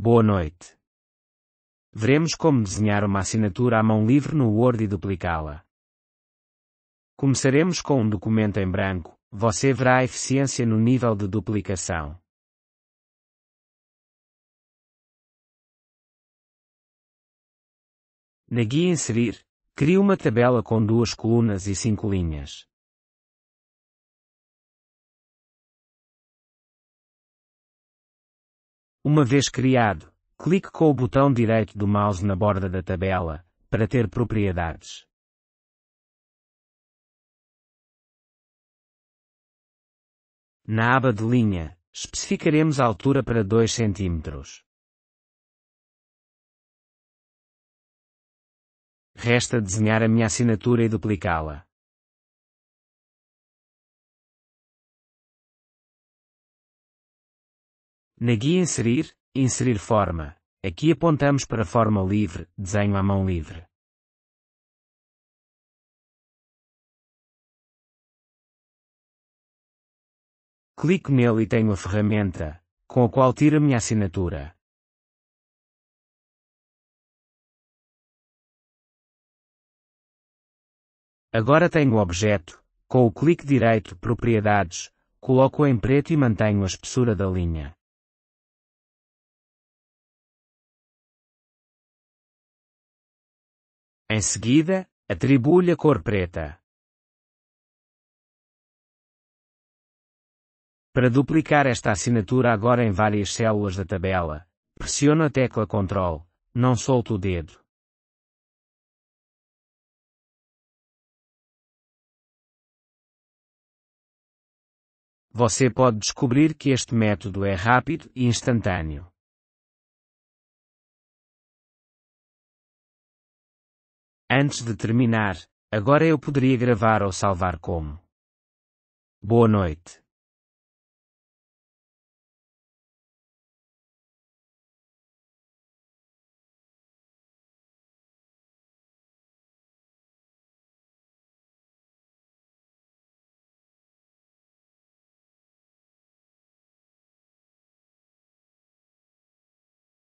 Boa noite. Veremos como desenhar uma assinatura à mão livre no Word e duplicá-la. Começaremos com um documento em branco, você verá a eficiência no nível de duplicação. Na guia Inserir, crie uma tabela com duas colunas e cinco linhas. Uma vez criado, clique com o botão direito do mouse na borda da tabela, para ter propriedades. Na aba de linha, especificaremos a altura para 2 cm. Resta desenhar a minha assinatura e duplicá-la. Na guia Inserir, Inserir Forma, aqui apontamos para Forma Livre, Desenho à mão livre. Clico nele e tenho a ferramenta, com a qual tiro a minha assinatura. Agora tenho o objeto, com o clique direito Propriedades, coloco em preto e mantenho a espessura da linha. Em seguida, atribui-lhe a cor preta. Para duplicar esta assinatura agora em várias células da tabela, pressiona a tecla Ctrl, não solta o dedo. Você pode descobrir que este método é rápido e instantâneo. Antes de terminar, agora eu poderia gravar ou salvar como. Boa noite.